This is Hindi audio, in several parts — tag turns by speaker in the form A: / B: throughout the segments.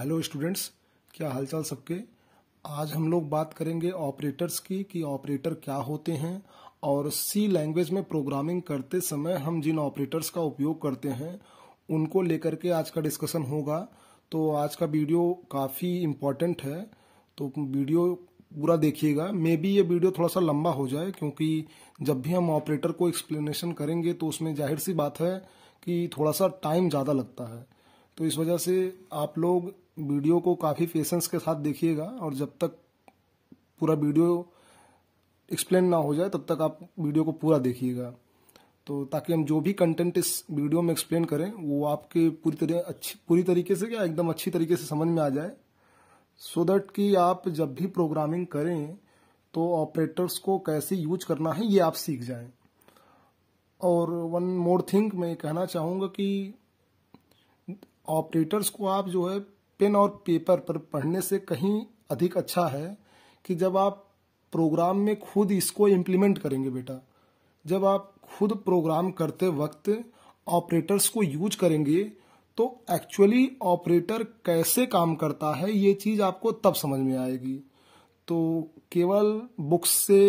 A: हेलो स्टूडेंट्स क्या हालचाल सबके आज हम लोग बात करेंगे ऑपरेटर्स की कि ऑपरेटर क्या होते हैं और सी लैंग्वेज में प्रोग्रामिंग करते समय हम जिन ऑपरेटर्स का उपयोग करते हैं उनको लेकर के आज का डिस्कशन होगा तो आज का वीडियो काफ़ी इम्पॉर्टेंट है तो वीडियो पूरा देखिएगा मे बी ये वीडियो थोड़ा सा लंबा हो जाए क्योंकि जब भी हम ऑपरेटर को एक्सप्लेनेशन करेंगे तो उसमें जाहिर सी बात है कि थोड़ा सा टाइम ज़्यादा लगता है तो इस वजह से आप लोग वीडियो को काफ़ी पेशेंस के साथ देखिएगा और जब तक पूरा वीडियो एक्सप्लेन ना हो जाए तब तक आप वीडियो को पूरा देखिएगा तो ताकि हम जो भी कंटेंट इस वीडियो में एक्सप्लेन करें वो आपके पूरी तरह अच्छी पूरी तरीके से क्या एकदम अच्छी तरीके से समझ में आ जाए सो so दैट कि आप जब भी प्रोग्रामिंग करें तो ऑपरेटर्स को कैसे यूज करना है ये आप सीख जाएं और वन मोर थिंग मैं कहना चाहूँगा कि ऑपरेटर्स को आप जो है पेन और पेपर पर पढ़ने से कहीं अधिक अच्छा है कि जब आप प्रोग्राम में खुद इसको इम्प्लीमेंट करेंगे बेटा जब आप खुद प्रोग्राम करते वक्त ऑपरेटर्स को यूज करेंगे तो एक्चुअली ऑपरेटर कैसे काम करता है ये चीज़ आपको तब समझ में आएगी तो केवल बुक्स से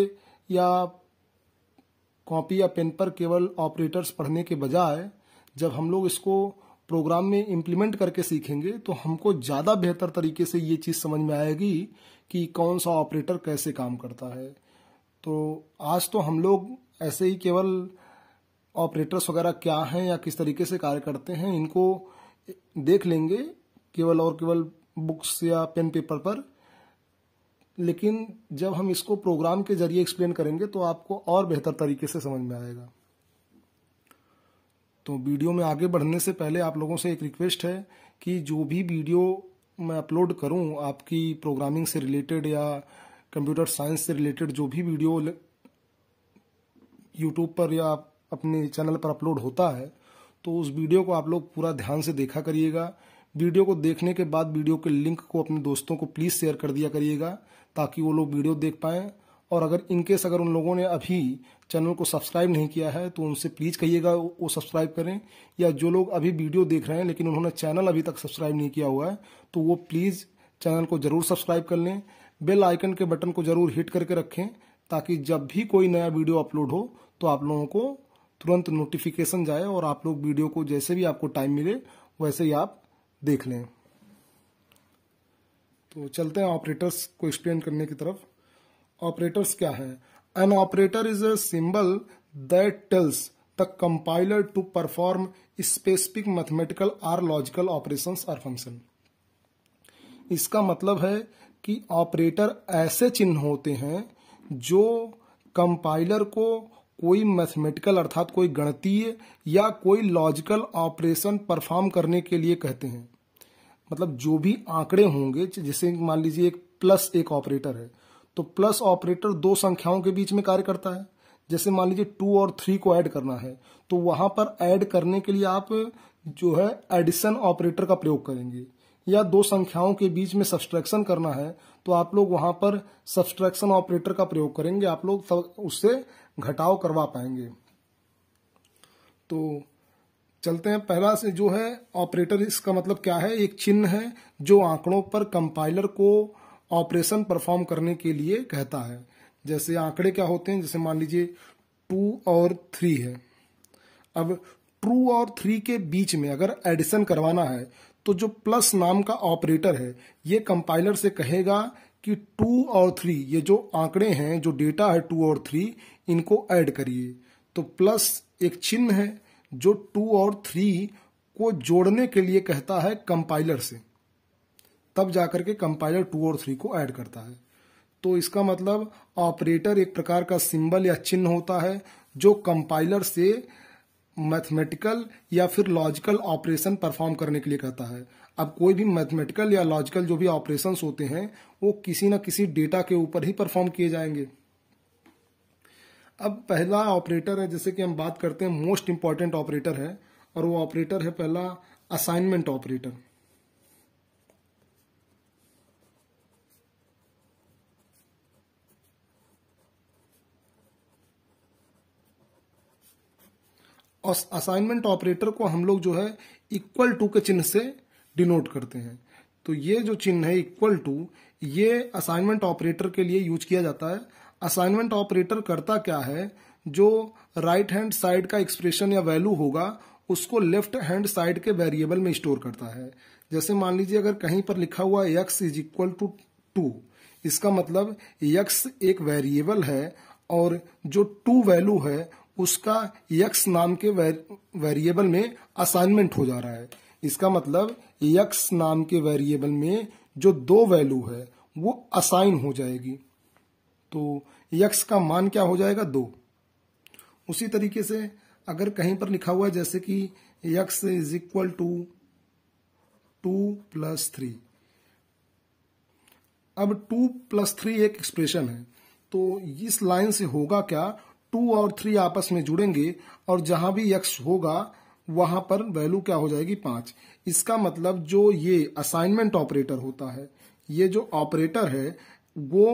A: या कॉपी या पेन पर केवल ऑपरेटर्स पढ़ने के बजाय जब हम लोग इसको प्रोग्राम में इम्प्लीमेंट करके सीखेंगे तो हमको ज़्यादा बेहतर तरीके से ये चीज़ समझ में आएगी कि कौन सा ऑपरेटर कैसे काम करता है तो आज तो हम लोग ऐसे ही केवल ऑपरेटर्स वगैरह क्या हैं या किस तरीके से कार्य करते हैं इनको देख लेंगे केवल और केवल बुक्स या पेन पेपर पर लेकिन जब हम इसको प्रोग्राम के जरिए एक्सप्लेन करेंगे तो आपको और बेहतर तरीके से समझ में आएगा तो वीडियो में आगे बढ़ने से पहले आप लोगों से एक रिक्वेस्ट है कि जो भी वीडियो मैं अपलोड करूं आपकी प्रोग्रामिंग से रिलेटेड या कंप्यूटर साइंस से रिलेटेड जो भी वीडियो यूट्यूब पर या अपने चैनल पर अपलोड होता है तो उस वीडियो को आप लोग पूरा ध्यान से देखा करिएगा वीडियो को देखने के बाद वीडियो के लिंक को अपने दोस्तों को प्लीज़ शेयर कर दिया करिएगा ताकि वो लोग वीडियो देख पाएँ और अगर इनकेस अगर उन लोगों ने अभी चैनल को सब्सक्राइब नहीं किया है तो उनसे प्लीज़ कहिएगा वो सब्सक्राइब करें या जो लोग अभी वीडियो देख रहे हैं लेकिन उन्होंने चैनल अभी तक सब्सक्राइब नहीं किया हुआ है तो वो प्लीज़ चैनल को ज़रूर सब्सक्राइब कर लें बेल आइकन के बटन को ज़रूर हिट करके रखें ताकि जब भी कोई नया वीडियो अपलोड हो तो आप लोगों को तुरंत नोटिफिकेशन जाए और आप लोग वीडियो को जैसे भी आपको टाइम मिले वैसे ही आप देख लें तो चलते हैं ऑपरेटर्स को एक्सप्लेन करने की तरफ ऑपरेटर्स क्या है an operator is a symbol that tells the compiler to perform specific mathematical or logical operation or function इसका मतलब है कि ऑपरेटर ऐसे चिन्ह होते हैं जो कंपाइलर को कोई मैथमेटिकल अर्थात कोई गणतीय या कोई लॉजिकल ऑपरेशन परफॉर्म करने के लिए कहते हैं मतलब जो भी आंकड़े होंगे जैसे मान लीजिए एक प्लस एक ऑपरेटर है तो प्लस ऑपरेटर दो संख्याओं के बीच में कार्य करता है जैसे मान लीजिए टू और थ्री को ऐड करना है तो वहां पर ऐड करने के लिए आप जो है एडिशन ऑपरेटर का प्रयोग करेंगे या दो संख्याओं के बीच में सब्सट्रैक्शन करना है तो आप लोग वहां पर सब्सट्रैक्शन ऑपरेटर का प्रयोग करेंगे आप लोग उससे घटाव करवा पाएंगे तो चलते हैं पहला से जो है ऑपरेटर इसका मतलब क्या है एक चिन्ह है जो आंकड़ों पर कंपाइलर को ऑपरेशन परफॉर्म करने के लिए कहता है जैसे आंकड़े क्या होते हैं जैसे मान लीजिए टू और थ्री है अब ट्रू और थ्री के बीच में अगर एडिशन करवाना है तो जो प्लस नाम का ऑपरेटर है ये कंपाइलर से कहेगा कि टू और थ्री ये जो आंकड़े हैं जो डेटा है टू और थ्री इनको ऐड करिए तो प्लस एक चिन्ह है जो टू और थ्री को जोड़ने के लिए कहता है कंपाइलर से तब जाकर के कंपाइलर टू और थ्री को ऐड करता है तो इसका मतलब ऑपरेटर एक प्रकार का सिंबल या चिन्ह होता है जो कंपाइलर से मैथमेटिकल या फिर लॉजिकल ऑपरेशन परफॉर्म करने के लिए कहता है अब कोई भी मैथमेटिकल या लॉजिकल जो भी ऑपरेशन होते हैं वो किसी ना किसी डेटा के ऊपर ही परफॉर्म किए जाएंगे अब पहला ऑपरेटर है जैसे कि हम बात करते हैं मोस्ट इंपॉर्टेंट ऑपरेटर है और वो ऑपरेटर है पहला असाइनमेंट ऑपरेटर असाइनमेंट ऑपरेटर को हम लोग जो है इक्वल टू के चिन्ह से डिनोट करते हैं तो ये जो चिन्ह है इक्वल टू ये असाइनमेंट ऑपरेटर के लिए यूज किया जाता है असाइनमेंट ऑपरेटर करता क्या है जो राइट हैंड साइड का एक्सप्रेशन या वैल्यू होगा उसको लेफ्ट हैंड साइड के वेरिएबल में स्टोर करता है जैसे मान लीजिए अगर कहीं पर लिखा हुआ x is equal to two इसका मतलब यक्स एक वेरिएबल है और जो टू वैल्यू है उसका यक्स नाम के वेरिएबल में असाइनमेंट हो जा रहा है इसका मतलब यक्स नाम के वेरिएबल में जो दो वैल्यू है वो असाइन हो जाएगी तो यक्स का मान क्या हो जाएगा दो उसी तरीके से अगर कहीं पर लिखा हुआ है जैसे कि x is equal to two plus three अब टू प्लस थ्री एक एक्सप्रेशन है तो इस लाइन से होगा क्या टू और थ्री आपस में जुड़ेंगे और जहां भी यक्ष होगा वहां पर वैल्यू क्या हो जाएगी पांच इसका मतलब जो ये असाइनमेंट ऑपरेटर होता है ये जो ऑपरेटर है वो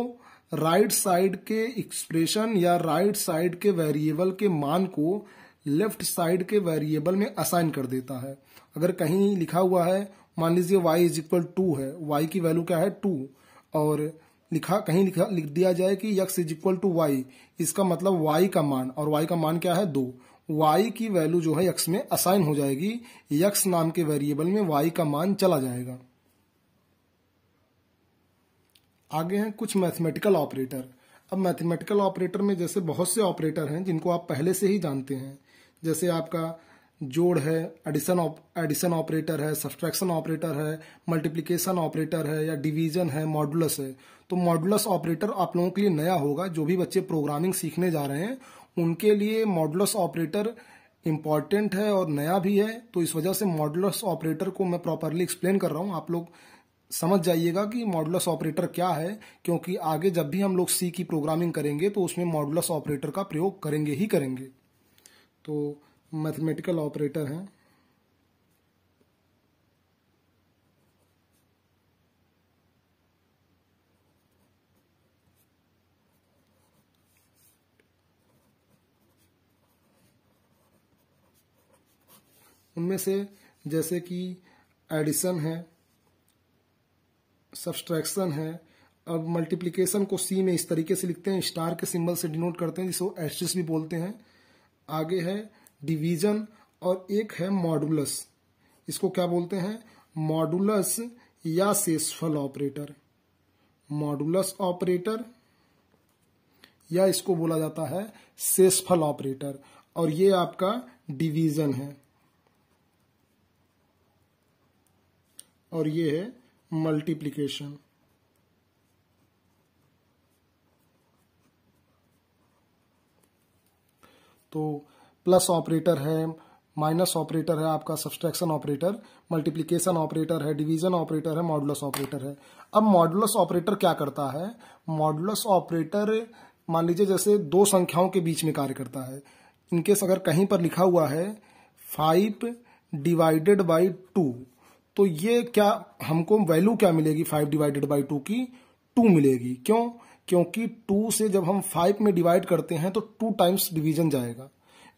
A: राइट right साइड के एक्सप्रेशन या राइट right साइड के वेरिएबल के मान को लेफ्ट साइड के वेरिएबल में असाइन कर देता है अगर कहीं लिखा हुआ है मान लीजिए y इज इक्वल टू है y की वैल्यू क्या है टू और लिखा कहीं लिखा लिख दिया जाए कि x is equal to y इसका मतलब वाई का मान और वाई का मान क्या है दो वाई की वैल्यू जो है यक्स में असाइन हो जाएगी यक्स नाम के वेरिएबल में वाई का मान चला जाएगा आगे हैं कुछ मैथमेटिकल ऑपरेटर अब मैथमेटिकल ऑपरेटर में जैसे बहुत से ऑपरेटर हैं जिनको आप पहले से ही जानते हैं जैसे आपका जोड़ है एडिशन एडिशन ऑपरेटर है सब्सट्रैक्शन ऑपरेटर है मल्टीप्लिकेशन ऑपरेटर है या डिवीजन है मॉडुलस है तो मॉडुलस ऑपरेटर आप लोगों के लिए नया होगा जो भी बच्चे प्रोग्रामिंग सीखने जा रहे हैं उनके लिए मॉडुलस ऑपरेटर इम्पॉर्टेंट है और नया भी है तो इस वजह से मॉडुलस ऑपरेटर को मैं प्रॉपरली एक्सप्लेन कर रहा हूँ आप लोग समझ जाइएगा कि मॉडुलस ऑपरेटर क्या है क्योंकि आगे जब भी हम लोग सी की प्रोग्रामिंग करेंगे तो उसमें मॉडुलस ऑपरेटर का प्रयोग करेंगे ही करेंगे तो मैथमेटिकल ऑपरेटर हैं उनमें से जैसे कि एडिशन है सब्सट्रैक्शन है अब मल्टीप्लिकेशन को सी में इस तरीके से लिखते हैं स्टार के सिंबल से डिनोट करते हैं जिसको एस भी बोलते हैं आगे है डिवीजन और एक है मॉडुलस इसको क्या बोलते हैं मॉडुलस या सेसफल ऑपरेटर मॉडुलस ऑपरेटर या इसको बोला जाता है सेसफल ऑपरेटर और ये आपका डिवीजन है और ये है मल्टीप्लीकेशन तो प्लस ऑपरेटर है माइनस ऑपरेटर है आपका सब्सट्रैक्शन ऑपरेटर मल्टीप्लीकेशन ऑपरेटर है डिवीजन ऑपरेटर है मॉडुलस ऑपरेटर है अब मॉडुलस ऑपरेटर क्या करता है मॉडुलस ऑपरेटर मान लीजिए जैसे दो संख्याओं के बीच में कार्य करता है इनकेस अगर कहीं पर लिखा हुआ है फाइव डिवाइडेड बाई टू तो ये क्या हमको वैल्यू क्या मिलेगी फाइव डिवाइडेड बाई टू की टू मिलेगी क्यों क्योंकि टू से जब हम फाइव में डिवाइड करते हैं तो टू टाइम्स डिवीजन जाएगा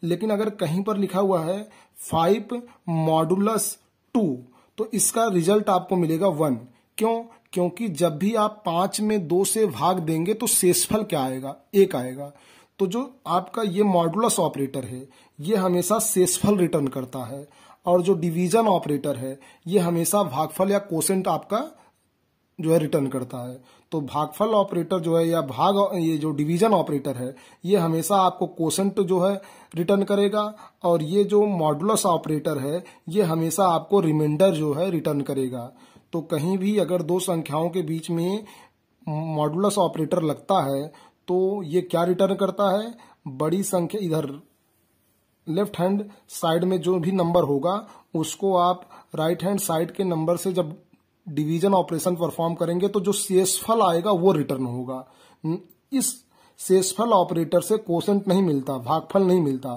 A: लेकिन अगर कहीं पर लिखा हुआ है फाइव मॉडुलस टू तो इसका रिजल्ट आपको मिलेगा वन क्यों क्योंकि जब भी आप पांच में दो से भाग देंगे तो शेषफल क्या आएगा एक आएगा तो जो आपका ये मॉडुलस ऑपरेटर है ये हमेशा शेषफल रिटर्न करता है और जो डिवीजन ऑपरेटर है ये हमेशा भागफल या क्वेश्चन आपका जो है रिटर्न करता है तो भागफल ऑपरेटर जो है या भाग ये जो डिवीजन ऑपरेटर है ये हमेशा आपको कोसेंट जो है रिटर्न करेगा और ये जो मॉडुलस ऑपरेटर है ये हमेशा आपको रिमाइंडर जो है रिटर्न करेगा तो कहीं भी अगर दो संख्याओं के बीच में मॉडुलस ऑपरेटर लगता है तो ये क्या रिटर्न करता है बड़ी संख्या इधर लेफ्ट हैंड साइड में जो भी नंबर होगा उसको आप राइट हैंड साइड के नंबर से जब डिवीजन ऑपरेशन परफॉर्म करेंगे तो जो शेषफल आएगा वो रिटर्न होगा इस शेषफल ऑपरेटर से कोशंट नहीं मिलता भागफल नहीं मिलता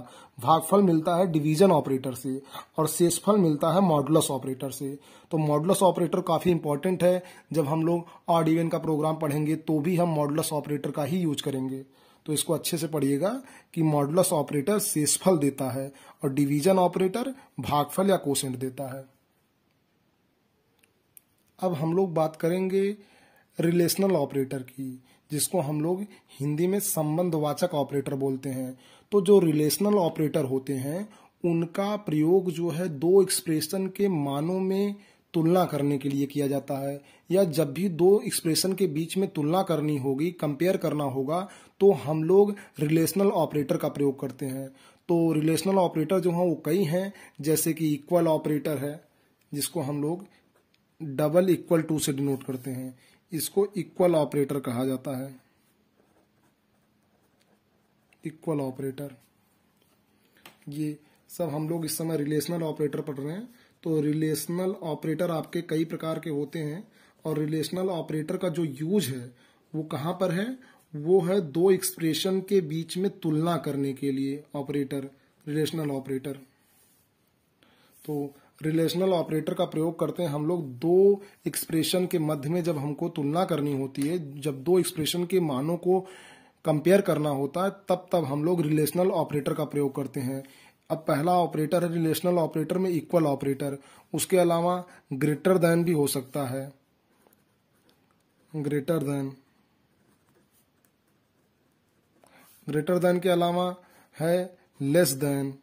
A: भागफल मिलता है डिवीजन ऑपरेटर से और शेषफल मिलता है मॉडुलस ऑपरेटर से तो मॉडुलस ऑपरेटर काफी इंपॉर्टेंट है जब हम लोग ऑड इवन का प्रोग्राम पढ़ेंगे तो भी हम मॉडुलस ऑपरेटर का ही यूज करेंगे तो इसको अच्छे से पढ़िएगा कि मॉडुलस ऑपरेटर शेषफल देता है और डिवीजन ऑपरेटर भागफल या कोशेंट देता है अब हम लोग बात करेंगे रिलेशनल ऑपरेटर की जिसको हम लोग हिंदी में संबंधवाचक ऑपरेटर बोलते हैं तो जो रिलेशनल ऑपरेटर होते हैं उनका प्रयोग जो है दो एक्सप्रेशन के मानों में तुलना करने के लिए किया जाता है या जब भी दो एक्सप्रेशन के बीच में तुलना करनी होगी कंपेयर करना होगा तो हम लोग रिलेशनल ऑपरेटर का प्रयोग करते हैं तो रिलेशनल ऑपरेटर जो हैं वो कई हैं जैसे कि इक्वल ऑपरेटर है जिसको हम लोग डबल इक्वल टू से डिनोट करते हैं इसको इक्वल ऑपरेटर कहा जाता है इक्वल ऑपरेटर ये सब हम लोग इस समय रिलेशनल ऑपरेटर पढ़ रहे हैं तो रिलेशनल ऑपरेटर आपके कई प्रकार के होते हैं और रिलेशनल ऑपरेटर का जो यूज है वो कहां पर है वो है दो एक्सप्रेशन के बीच में तुलना करने के लिए ऑपरेटर रिलेशनल ऑपरेटर तो रिलेशनल ऑपरेटर का प्रयोग करते हैं हम लोग दो एक्सप्रेशन के मध्य में जब हमको तुलना करनी होती है जब दो एक्सप्रेशन के मानों को कंपेयर करना होता है तब तब हम लोग रिलेशनल ऑपरेटर का प्रयोग करते हैं अब पहला ऑपरेटर है रिलेशनल ऑपरेटर में इक्वल ऑपरेटर उसके अलावा ग्रेटर देन भी हो सकता है ग्रेटर देन ग्रेटर देन के अलावा है लेस देन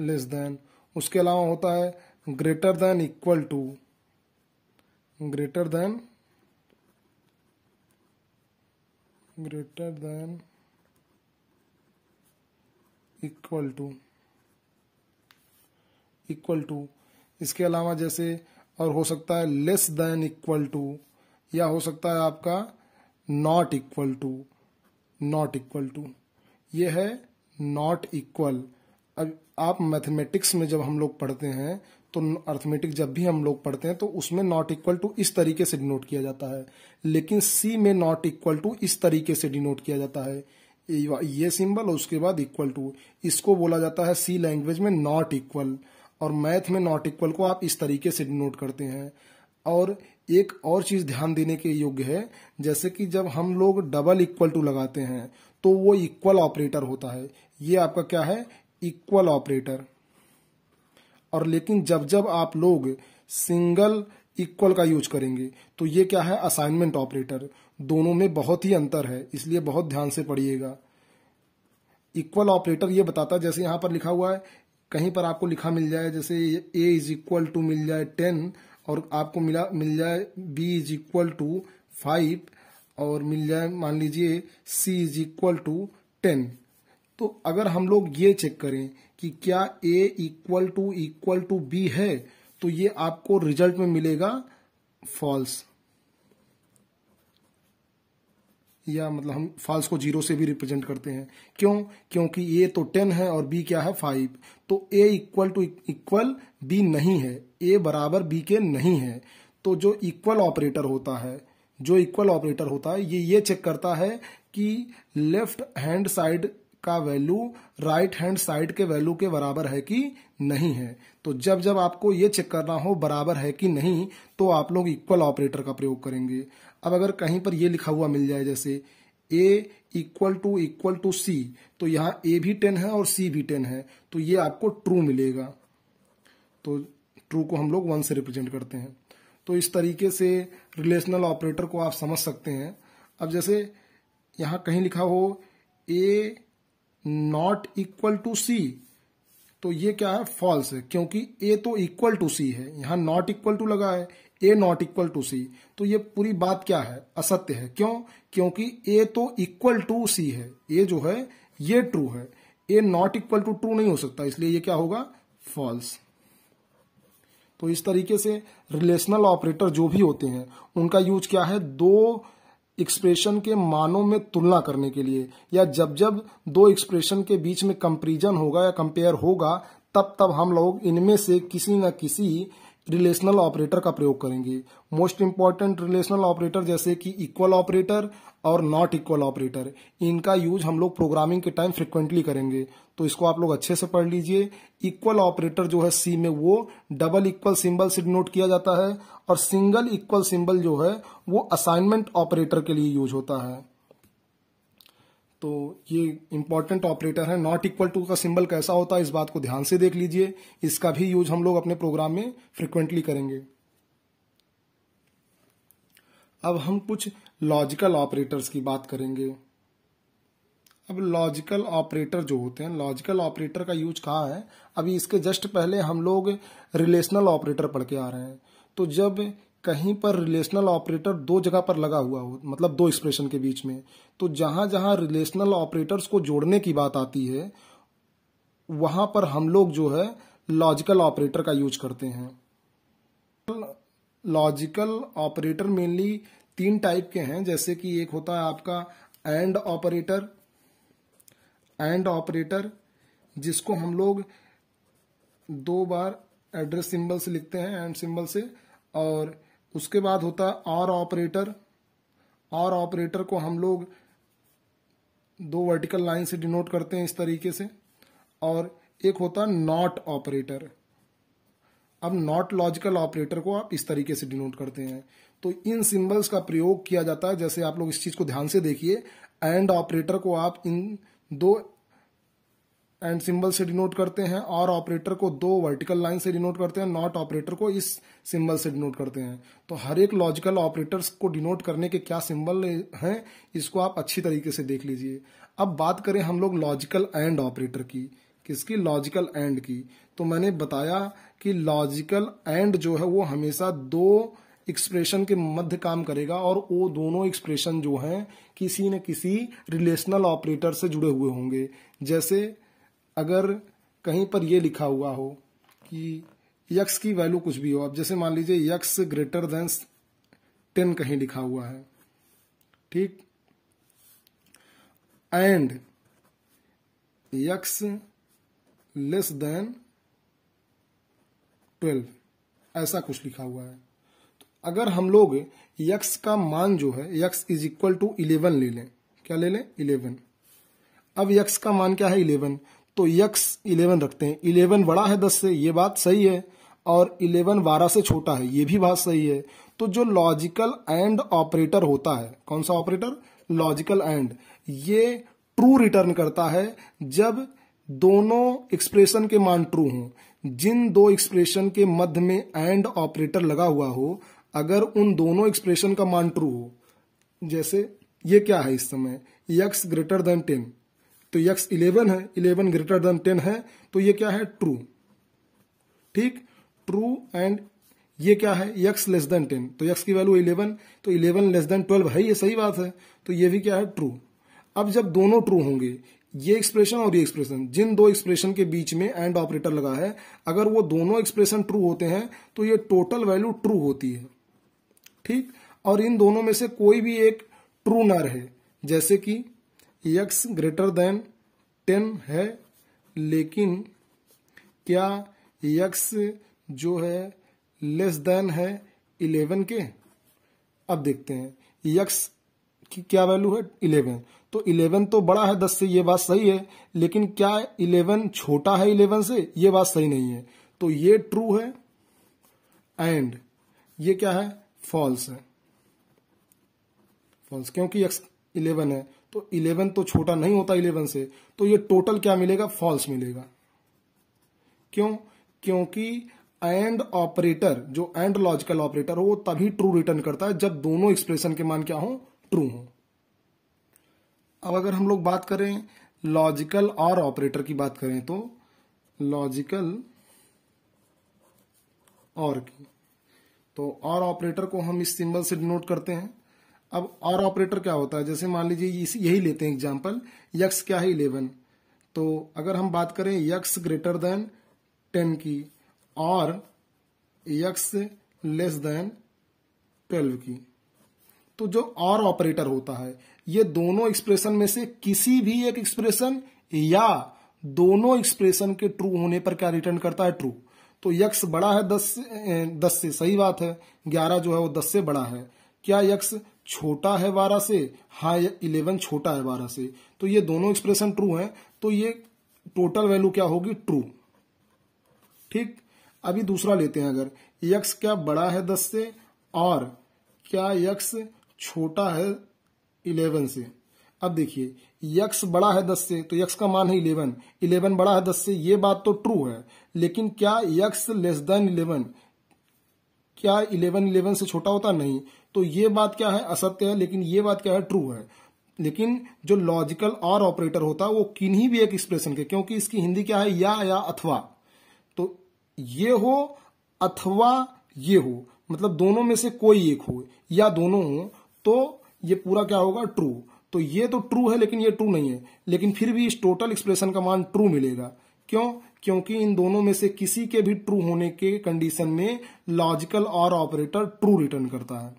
A: लेस देन उसके अलावा होता है greater than equal to greater than greater than equal to equal to इसके अलावा जैसे और हो सकता है लेस देन इक्वल टू या हो सकता है आपका not equal to not equal to ये है नॉट इक्वल अब आप मैथमेटिक्स में जब हम लोग पढ़ते हैं तो अर्थमेटिक जब भी हम लोग पढ़ते हैं तो उसमें नॉट इक्वल टू इस तरीके से डिनोट किया जाता है लेकिन सी में नॉट इक्वल टू इस तरीके से डिनोट किया जाता है ये सिंबल उसके बाद इक्वल टू इसको बोला जाता है सी लैंग्वेज में नॉट इक्वल और मैथ में नॉट इक्वल को आप इस तरीके से डिनोट करते हैं और एक और चीज ध्यान देने के योग्य है जैसे कि जब हम लोग डबल इक्वल टू लगाते हैं तो वो इक्वल ऑपरेटर होता है ये आपका क्या है इक्वल ऑपरेटर और लेकिन जब जब आप लोग सिंगल इक्वल का यूज करेंगे तो ये क्या है असाइनमेंट ऑपरेटर दोनों में बहुत ही अंतर है इसलिए बहुत ध्यान से पढ़िएगा इक्वल ऑपरेटर ये बताता है जैसे यहां पर लिखा हुआ है कहीं पर आपको लिखा मिल जाए जैसे ए इज इक्वल टू मिल जाए टेन और आपको मिला मिल जाए B is equal to five और मिल जाए मान लीजिए C is equal to ten तो अगर हम लोग ये चेक करें कि क्या A equal to equal to B है तो ये आपको रिजल्ट में मिलेगा फॉल्स या मतलब हम फॉल्स को जीरो से भी रिप्रेजेंट करते हैं क्यों क्योंकि ए तो टेन है और बी क्या है फाइव तो A equal to equal B नहीं है ए बराबर बी के नहीं है तो जो इक्वल ऑपरेटर होता है जो इक्वल ऑपरेटर होता है ये ये चेक करता है कि लेफ्ट हैंड साइड का वैल्यू राइट हैंड साइड के वैल्यू के बराबर है कि नहीं है तो जब जब आपको ये चेक करना हो बराबर है कि नहीं तो आप लोग इक्वल ऑपरेटर का प्रयोग करेंगे अब अगर कहीं पर यह लिखा हुआ मिल जाए जैसे A equal to equal to C तो यहां ए भी टेन है और सी भी टेन है तो ये आपको ट्रू मिलेगा तो ट्रू को हम लोग वन से रिप्रेजेंट करते हैं तो इस तरीके से रिलेशनल ऑपरेटर को आप समझ सकते हैं अब जैसे यहां कहीं लिखा हो A not equal to C तो ये क्या है फॉल्स है क्योंकि ए तो इक्वल टू सी है यहां नॉट इक्वल टू लगा है A not equal to C तो ये पूरी बात क्या है असत्य है क्यों क्योंकि ए तो इक्वल टू सी है ए जो है ये ट्रू है A not equal to true नहीं हो सकता इसलिए ये क्या होगा फॉल्स तो इस तरीके से रिलेशनल ऑपरेटर जो भी होते हैं उनका यूज क्या है दो एक्सप्रेशन के मानों में तुलना करने के लिए या जब जब दो एक्सप्रेशन के बीच में कंपेरिजन होगा या कंपेयर होगा तब तब हम लोग इनमें से किसी न किसी रिलेशनल ऑपरेटर का प्रयोग करेंगे मोस्ट इंपॉर्टेंट रिलेशनल ऑपरेटर जैसे कि इक्वल ऑपरेटर और नॉट इक्वल ऑपरेटर इनका यूज हम लोग प्रोग्रामिंग के टाइम फ्रिक्वेंटली करेंगे तो इसको आप लोग अच्छे से पढ़ लीजिए इक्वल ऑपरेटर जो है सी में वो डबल इक्वल सिंबल से डिनोट किया जाता है और सिंगल इक्वल सिंबल जो है वो असाइनमेंट ऑपरेटर के लिए यूज होता है तो ये इंपॉर्टेंट ऑपरेटर है नॉट इक्वल टू का सिंबल कैसा होता है इस बात को ध्यान से देख लीजिए इसका भी यूज हम लोग अपने प्रोग्राम में फ्रिक्वेंटली करेंगे अब हम कुछ लॉजिकल ऑपरेटर्स की बात करेंगे अब लॉजिकल ऑपरेटर जो होते हैं लॉजिकल ऑपरेटर का यूज कहाँ है अभी इसके जस्ट पहले हम लोग रिलेशनल ऑपरेटर पढ़ के आ रहे हैं तो जब कहीं पर रिलेशनल ऑपरेटर दो जगह पर लगा हुआ हो मतलब दो एक्सप्रेशन के बीच में तो जहां जहां रिलेशनल ऑपरेटर्स को जोड़ने की बात आती है वहां पर हम लोग जो है लॉजिकल ऑपरेटर का यूज करते हैं लॉजिकल ऑपरेटर मेनली तीन टाइप के हैं जैसे कि एक होता है आपका एंड ऑपरेटर एंड ऑपरेटर जिसको हम लोग दो बार एड्रेस सिंबल से लिखते हैं एंड सिंबल से और उसके बाद होता है और ऑपरेटर और ऑपरेटर को हम लोग दो वर्टिकल लाइन से डिनोट करते हैं इस तरीके से और एक होता है नॉट ऑपरेटर अब नॉट लॉजिकल ऑपरेटर को आप इस तरीके से डिनोट करते हैं तो इन सिंबल्स का प्रयोग किया जाता है जैसे आप लोग इस चीज को ध्यान से देखिए एंड ऑपरेटर को आप इन दो एंड सिंबल से डिनोट करते हैं और ऑपरेटर को दो वर्टिकल लाइन से डिनोट करते हैं नॉट ऑपरेटर को इस सिंबल से डिनोट करते हैं तो हर एक लॉजिकल ऑपरेटर्स को डिनोट करने के क्या सिंबल हैं इसको आप अच्छी तरीके से देख लीजिए अब बात करें हम लोग लॉजिकल एंड ऑपरेटर की किसकी लॉजिकल एंड की तो मैंने बताया कि लॉजिकल एंड जो है वो हमेशा दो एक्सप्रेशन के मध्य काम करेगा और वो दोनों एक्सप्रेशन जो हैं किसी न किसी रिलेशनल ऑपरेटर से जुड़े हुए होंगे जैसे अगर कहीं पर ये लिखा हुआ हो कि यक्स की वैल्यू कुछ भी हो अब जैसे मान लीजिए यक्स ग्रेटर देन टेन कहीं लिखा हुआ है ठीक and x less than twelve ऐसा कुछ लिखा हुआ है तो अगर हम लोग यक्स का मान जो है x is equal to eleven ले लें क्या ले लें इलेवन अब यक्स का मान क्या है इलेवन तो यक्स इलेवन रखते हैं इलेवन बड़ा है दस से ये बात सही है और इलेवन बारह से छोटा है ये भी बात सही है तो जो लॉजिकल एंड ऑपरेटर होता है कौन सा ऑपरेटर लॉजिकल एंड ये ट्रू रिटर्न करता है जब दोनों एक्सप्रेशन के मान ट्रू हों जिन दो एक्सप्रेशन के मध्य में एंड ऑपरेटर लगा हुआ हो अगर उन दोनों एक्सप्रेशन का मान ट्रू हो जैसे ये क्या है इस समय यक्स ग्रेटर देन टेन तो यक्स इलेवन है इलेवन ग्रेटर देन टेन है तो ये क्या है ट्रू ठीक ट्रू एंड ये क्या है यक्स लेस देन टेन तो यक्स की वैल्यू इलेवन तो इलेवन लेस देन ट्वेल्व है ये सही बात है तो ये भी क्या है ट्रू अब जब दोनों ट्रू होंगे ये एक्सप्रेशन और ये एक्सप्रेशन जिन दो एक्सप्रेशन के बीच में एंड ऑपरेटर लगा है अगर वो दोनों एक्सप्रेशन ट्रू होते हैं तो ये टोटल वैल्यू ट्रू होती है ठीक और इन दोनों में से कोई भी एक ट्रू ना रहे जैसे कि यक्स ग्रेटर देन टेन है लेकिन क्या यक्स जो है लेस देन है इलेवन के अब देखते हैं यक्स की क्या वैल्यू है इलेवन तो इलेवन तो बड़ा है दस से ये बात सही है लेकिन क्या इलेवन छोटा है इलेवन से ये बात सही नहीं है तो ये ट्रू है एंड ये क्या है फॉल्स है फॉल्स क्योंकि यक्स इलेवन है तो इलेवन तो छोटा नहीं होता इलेवन से तो ये टोटल क्या मिलेगा फॉल्स मिलेगा क्यों क्योंकि एंड ऑपरेटर जो एंड लॉजिकल ऑपरेटर हो वो तभी ट्रू रिटर्न करता है जब दोनों एक्सप्रेशन के मान क्या हो ट्रू हो अब अगर हम लोग बात करें लॉजिकल और ऑपरेटर की बात करें तो लॉजिकल और की तो और ऑपरेटर को हम इस सिंबल से डिनोट करते हैं अब और ऑपरेटर क्या होता है जैसे मान लीजिए यही लेते हैं एग्जाम्पल यक्स क्या है इलेवन तो अगर हम बात करें यक्स ग्रेटर देन टेन की और यक्स लेस देन ट्वेल्व की तो जो और ऑपरेटर होता है ये दोनों एक्सप्रेशन में से किसी भी एक एक्सप्रेशन या दोनों एक्सप्रेशन के ट्रू होने पर क्या रिटर्न करता है ट्रू तो यक्स बड़ा है दस से दस से सही बात है ग्यारह जो है वो दस से बड़ा है क्या यक्स छोटा है बारह से हाई इलेवन छोटा है बारह से तो ये दोनों एक्सप्रेशन ट्रू हैं तो ये टोटल वैल्यू क्या होगी ट्रू ठीक अभी दूसरा लेते हैं अगर यक्स क्या बड़ा है दस से और क्या यक्स छोटा है इलेवन से अब देखिए यक्स बड़ा है दस से तो यक्स का मान है इलेवन इलेवन बड़ा है दस से ये बात तो ट्रू है लेकिन क्या यक्स लेस देन इलेवन क्या इलेवन इलेवन से छोटा होता नहीं तो ये बात क्या है असत्य है लेकिन ये बात क्या है ट्रू है लेकिन जो लॉजिकल और ऑपरेटर होता है वो किन्हीं भी एक एक्सप्रेशन के क्योंकि इसकी हिंदी क्या है या या अथवा तो ये हो अथवा ये हो मतलब दोनों में से कोई एक हो या दोनों हो तो ये पूरा क्या होगा ट्रू तो ये तो ट्रू है लेकिन ये ट्रू नहीं है लेकिन फिर भी इस टोटल एक्सप्रेशन का मान ट्रू मिलेगा क्यों क्योंकि इन दोनों में से किसी के भी ट्रू होने के कंडीशन में लॉजिकल और ऑपरेटर ट्रू रिटर्न करता है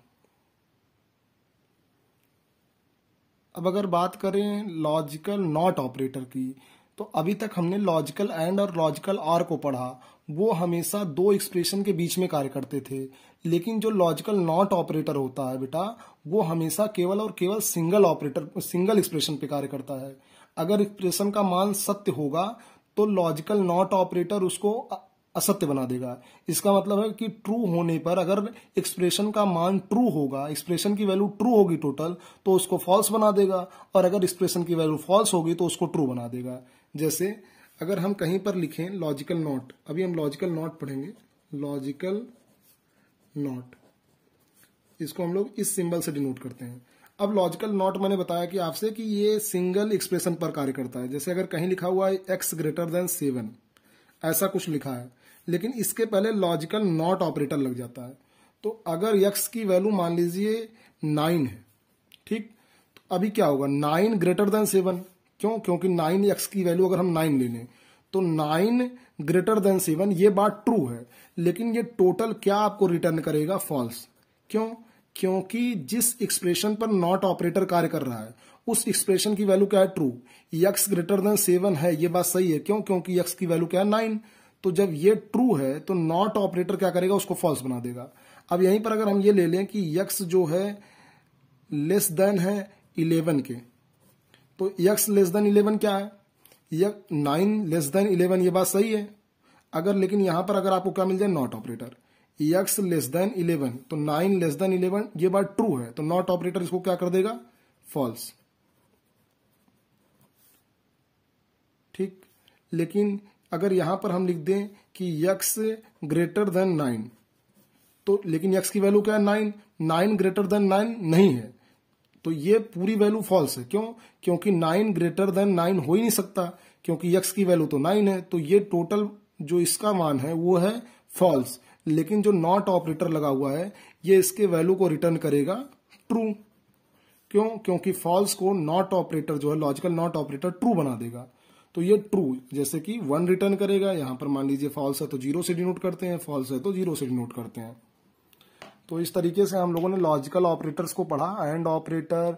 A: अब अगर बात करें लॉजिकल नॉट ऑपरेटर की तो अभी तक हमने लॉजिकल एंड और लॉजिकल आर को पढ़ा वो हमेशा दो एक्सप्रेशन के बीच में कार्य करते थे लेकिन जो लॉजिकल नॉट ऑपरेटर होता है बेटा वो हमेशा केवल और केवल सिंगल ऑपरेटर सिंगल एक्सप्रेशन पे कार्य करता है अगर एक्सप्रेशन का मान सत्य होगा तो लॉजिकल नॉट ऑपरेटर उसको असत्य बना देगा इसका मतलब है कि ट्रू होने पर अगर एक्सप्रेशन का मान ट्रू होगा एक्सप्रेशन की वैल्यू ट्रू होगी टोटल तो उसको फॉल्स बना देगा और अगर एक्सप्रेशन की वैल्यू फॉल्स होगी तो उसको ट्रू बना देगा जैसे अगर हम कहीं पर लिखें लॉजिकल नॉट अभी हम लॉजिकल नॉट पढ़ेंगे लॉजिकल नॉट इसको हम लोग इस सिंबल से डिनोट करते हैं अब लॉजिकल नॉट मैंने बताया कि आपसे कि ये सिंगल एक्सप्रेशन पर कार्य करता है जैसे अगर कहीं लिखा हुआ है एक्स ग्रेटर देन सेवन ऐसा कुछ लिखा है लेकिन इसके पहले लॉजिकल नॉट ऑपरेटर लग जाता है तो अगर यक्स की वैल्यू मान लीजिए नाइन है ठीक तो अभी क्या होगा नाइन ग्रेटर देन सेवन क्यों क्योंकि नाइन यक्स की वैल्यू अगर हम नाइन ले लें तो नाइन ग्रेटर देन सेवन ये बात ट्रू है लेकिन ये टोटल क्या आपको रिटर्न करेगा फॉल्स क्यों क्योंकि जिस एक्सप्रेशन पर नॉट ऑपरेटर कार्य कर रहा है उस एक्सप्रेशन की वैल्यू क्या है true x greater than seven है ये बात सही है क्यों क्योंकि यक्स की वैल्यू क्या है नाइन तो जब ये ट्रू है तो नॉट ऑपरेटर क्या करेगा उसको फॉल्स बना देगा अब यहीं पर अगर हम ये ले लें कि यक्स जो है लेस देन है इलेवन के तो यक्स लेस देन इलेवन क्या है यक नाइन लेस देन इलेवन ये बात सही है अगर लेकिन यहां पर अगर आपको क्या मिल जाए not operator x less than eleven तो नाइन लेस देन इलेवन ये बात ट्रू है तो नॉट ऑपरेटर इसको क्या कर देगा फॉल्स ठीक लेकिन अगर यहां पर हम लिख दें कि यक्स ग्रेटर देन नाइन तो लेकिन यक्स की वैल्यू क्या है nine nine greater than nine नहीं है तो ये पूरी वैल्यू फॉल्स है क्यों क्योंकि नाइन ग्रेटर देन नाइन हो ही नहीं सकता क्योंकि यक्स की वैल्यू तो नाइन है तो ये टोटल जो इसका मान है वो है फॉल्स लेकिन जो नॉट ऑपरेटर लगा हुआ है ये इसके वैल्यू को रिटर्न करेगा ट्रू क्यों क्योंकि फॉल्स को नॉट ऑपरेटर जो है लॉजिकल नॉट ऑपरेटर ट्रू बना देगा तो ये ट्रू जैसे कि वन रिटर्न करेगा यहां पर मान लीजिए फॉल्स है तो जीरो से डिनोट करते हैं फॉल्स है तो जीरो से डिनोट करते हैं तो इस तरीके से हम लोगों ने लॉजिकल ऑपरेटर्स को पढ़ा एंड ऑपरेटर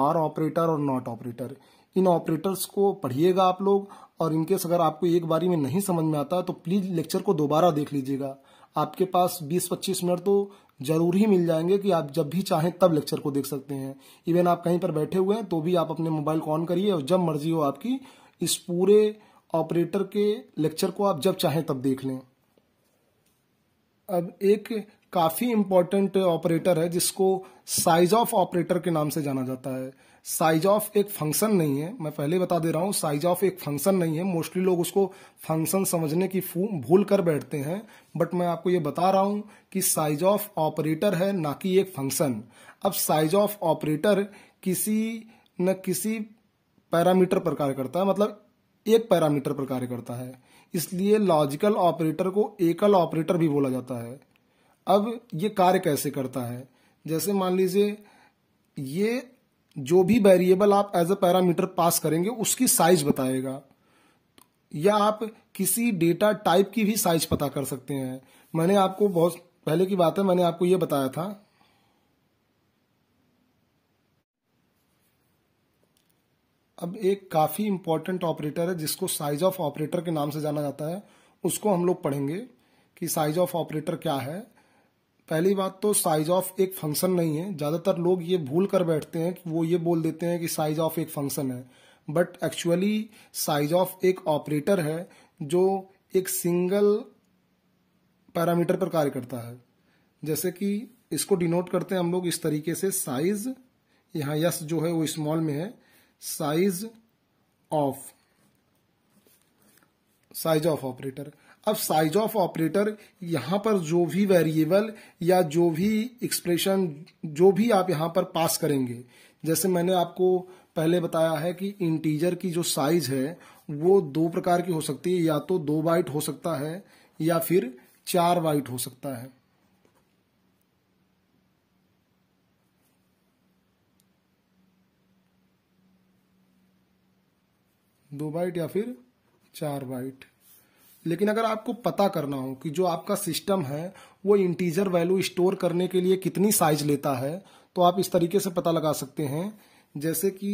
A: आर ऑपरेटर और नॉट ऑपरेटर इन ऑपरेटर्स को पढ़िएगा आप लोग और इनकेस अगर आपको एक बारी में नहीं समझ में आता तो प्लीज लेक्चर को दोबारा देख लीजिएगा आपके पास 20-25 मिनट तो जरूर ही मिल जाएंगे कि आप जब भी चाहें तब लेक्चर को देख सकते हैं इवन आप कहीं पर बैठे हुए हैं तो भी आप अपने मोबाइल को ऑन करिए और जब मर्जी हो आपकी इस पूरे ऑपरेटर के लेक्चर को आप जब चाहें तब देख लें अब एक काफी इंपॉर्टेंट ऑपरेटर है जिसको साइज ऑफ ऑपरेटर के नाम से जाना जाता है साइज ऑफ एक फंक्शन नहीं है मैं पहले बता दे रहा हूं साइज ऑफ एक फंक्शन नहीं है मोस्टली लोग उसको फंक्शन समझने की भूल कर बैठते हैं बट मैं आपको ये बता रहा हूं कि साइज ऑफ ऑपरेटर है ना कि एक फंक्शन अब साइज ऑफ ऑपरेटर किसी न किसी पैरामीटर पर कार्य करता है मतलब एक पैरामीटर पर कार्य करता है इसलिए लॉजिकल ऑपरेटर को एकल ऑपरेटर भी बोला जाता है अब ये कार्य कैसे करता है जैसे मान लीजिए ये जो भी वेरिएबल आप एज अ पैरामीटर पास करेंगे उसकी साइज बताएगा या आप किसी डेटा टाइप की भी साइज पता कर सकते हैं मैंने आपको बहुत पहले की बात है मैंने आपको ये बताया था अब एक काफ़ी इंपॉर्टेंट ऑपरेटर है जिसको साइज ऑफ ऑपरेटर के नाम से जाना जाता है उसको हम लोग पढ़ेंगे कि साइज ऑफ ऑपरेटर क्या है पहली बात तो साइज ऑफ एक फंक्शन नहीं है ज़्यादातर लोग ये भूल कर बैठते हैं कि वो ये बोल देते हैं कि साइज ऑफ एक फंक्शन है बट एक्चुअली साइज ऑफ एक ऑपरेटर है जो एक सिंगल पैरामीटर पर कार्य करता है जैसे कि इसको डिनोट करते हैं हम लोग इस तरीके से साइज यहां यस जो है वो स्मॉल में है size of size of operator अब साइज ऑफ ऑपरेटर यहां पर जो भी वेरिएबल या जो भी एक्सप्रेशन जो भी आप यहां पर पास करेंगे जैसे मैंने आपको पहले बताया है कि इंटीजर की जो साइज है वो दो प्रकार की हो सकती है या तो दो बाइट हो सकता है या फिर चार बाइट हो सकता है दो बाइट या फिर चार बाइट लेकिन अगर आपको पता करना हो कि जो आपका सिस्टम है वो इंटीजर वैल्यू स्टोर करने के लिए कितनी साइज लेता है तो आप इस तरीके से पता लगा सकते हैं जैसे कि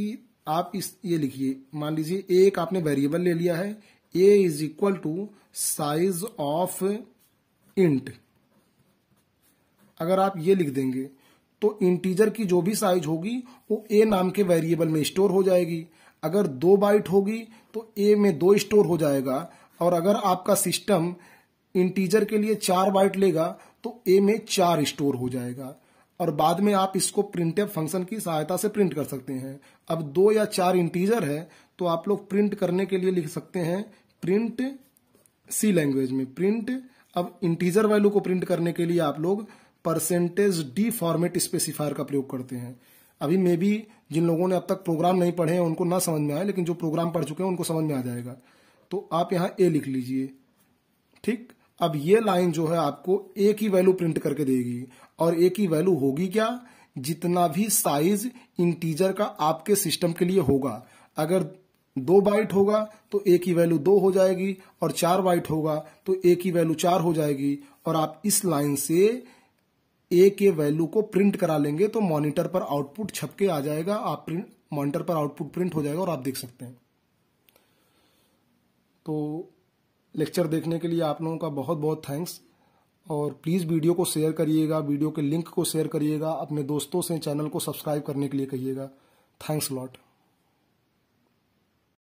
A: आप इस ये लिखिए मान लीजिए एक आपने वेरिएबल ले लिया है A is equal to size of int अगर आप ये लिख देंगे तो इंटीजर की जो भी साइज होगी वो ए नाम के वेरिएबल में स्टोर हो जाएगी अगर दो बाइट होगी तो ए में दो स्टोर हो जाएगा और अगर आपका सिस्टम इंटीजर के लिए चार बाइट लेगा तो ए में चार स्टोर हो जाएगा और बाद में आप इसको प्रिंट फंक्शन की सहायता से प्रिंट कर सकते हैं अब दो या चार इंटीजर है तो आप लोग प्रिंट करने के लिए लिख सकते हैं प्रिंट सी लैंग्वेज में प्रिंट अब इंटीजर वैल्यू को प्रिंट करने के लिए आप लोग परसेंटेज डी फॉर्मेट स्पेसिफायर का प्रयोग करते हैं अभी मे भी जिन लोगों ने अब तक प्रोग्राम नहीं पढ़े हैं उनको ना समझ में आए लेकिन जो प्रोग्राम पढ़ चुके हैं उनको समझ में आ जाएगा तो आप यहाँ ए लिख लीजिए ठीक अब ये लाइन जो है आपको ए की वैल्यू प्रिंट करके देगी और ए की वैल्यू होगी क्या जितना भी साइज इंटीजर का आपके सिस्टम के लिए होगा अगर दो बाइट होगा तो ए की वैल्यू दो हो जाएगी और चार बाइट होगा तो ए की वैल्यू चार हो जाएगी और आप इस लाइन से ए के वैल्यू को प्रिंट करा लेंगे तो मॉनिटर पर आउटपुट छपके आ जाएगा आप प्रिंट मॉनिटर पर आउटपुट प्रिंट हो जाएगा और आप देख सकते हैं तो लेक्चर देखने के लिए आप लोगों का बहुत बहुत थैंक्स और प्लीज़ वीडियो को शेयर करिएगा वीडियो के लिंक को शेयर करिएगा अपने दोस्तों से चैनल को सब्सक्राइब करने के लिए कहिएगा थैंक्स लॉट